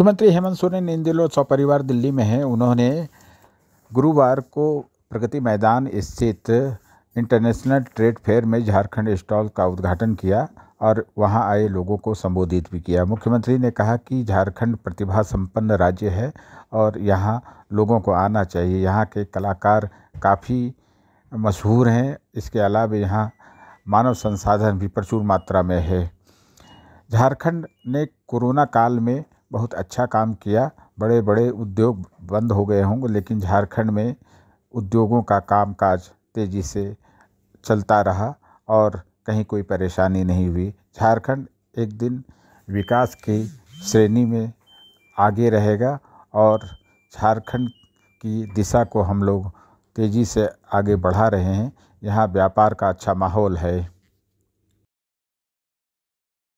मुख्यमंत्री हेमंत सोरेन इन दिनों सपरिवार दिल्ली में हैं उन्होंने गुरुवार को प्रगति मैदान स्थित इंटरनेशनल ट्रेड फेयर में झारखंड स्टॉल का उद्घाटन किया और वहां आए लोगों को संबोधित भी किया मुख्यमंत्री ने कहा कि झारखंड प्रतिभा संपन्न राज्य है और यहां लोगों को आना चाहिए यहां के कलाकार काफ़ी मशहूर हैं इसके अलावा यहां मानव संसाधन भी प्रचुर मात्रा में है झारखंड ने कोरोना काल में बहुत अच्छा काम किया बड़े बड़े उद्योग बंद हो गए होंगे लेकिन झारखंड में उद्योगों का काम काज तेज़ी से चलता रहा और कहीं कोई परेशानी नहीं हुई झारखंड एक दिन विकास की श्रेणी में आगे रहेगा और झारखंड की दिशा को हम लोग तेज़ी से आगे बढ़ा रहे हैं यहाँ व्यापार का अच्छा माहौल है